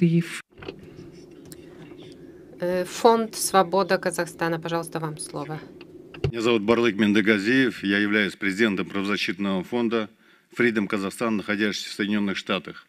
leave. Э, Фонд «Свобода Казахстана», пожалуйста, вам слово. Меня зовут Барлык Мендегазиев, я являюсь президентом правозащитного фонда Freedom Казахстан, находящийся в Соединенных Штатах.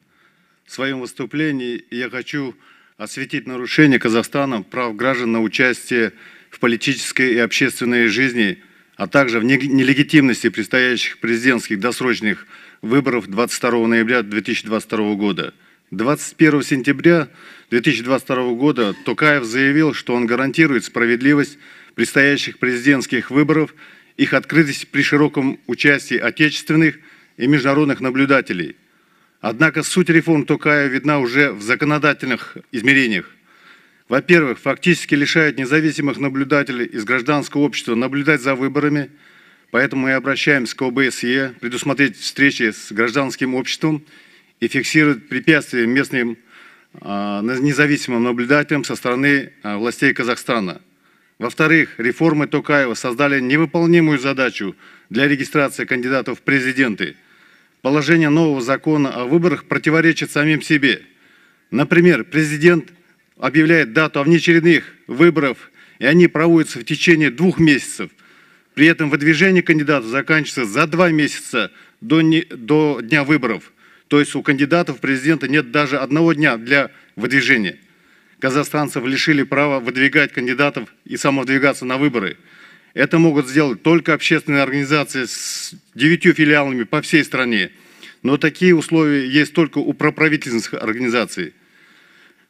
В своем выступлении я хочу осветить нарушение Казахстаном прав граждан на участие в политической и общественной жизни, а также в нелегитимности предстоящих президентских досрочных выборов 22 ноября 2022 года – 21 сентября 2022 года Токаев заявил, что он гарантирует справедливость предстоящих президентских выборов, их открытость при широком участии отечественных и международных наблюдателей. Однако суть реформ Токаева видна уже в законодательных измерениях. Во-первых, фактически лишают независимых наблюдателей из гражданского общества наблюдать за выборами, поэтому мы обращаемся к ОБСЕ предусмотреть встречи с гражданским обществом и фиксирует препятствия местным а, независимым наблюдателям со стороны а, властей Казахстана. Во-вторых, реформы Токаева создали невыполнимую задачу для регистрации кандидатов в президенты. Положение нового закона о выборах противоречит самим себе. Например, президент объявляет дату внеочередных выборов, и они проводятся в течение двух месяцев. При этом выдвижение кандидатов заканчивается за два месяца до, не, до дня выборов – то есть у кандидатов в президенты нет даже одного дня для выдвижения. Казахстанцев лишили права выдвигать кандидатов и самовыдвигаться на выборы. Это могут сделать только общественные организации с девятью филиалами по всей стране. Но такие условия есть только у проправительственных организаций.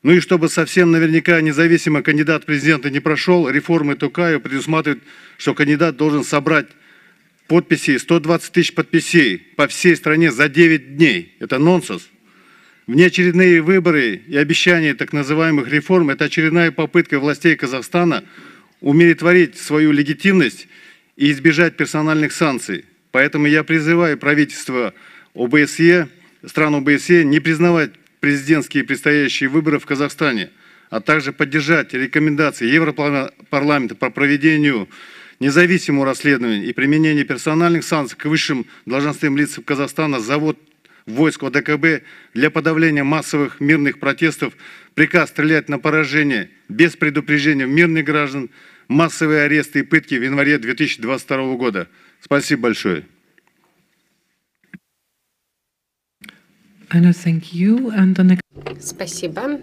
Ну и чтобы совсем наверняка независимо кандидат президента не прошел, реформы Тукаева предусматривают, что кандидат должен собрать подписей, 120 тысяч подписей по всей стране за 9 дней. Это нонсенс. Внеочередные выборы и обещания так называемых реформ – это очередная попытка властей Казахстана умиротворить свою легитимность и избежать персональных санкций. Поэтому я призываю правительство ОБСЕ, стран ОБСЕ не признавать президентские предстоящие выборы в Казахстане, а также поддержать рекомендации Европарламента по проведению независимого расследования и применения персональных санкций к высшим должностным лицам Казахстана завод войск ОДКБ для подавления массовых мирных протестов, приказ стрелять на поражение без предупреждения мирных граждан, массовые аресты и пытки в январе 2022 года. Спасибо большое. Спасибо.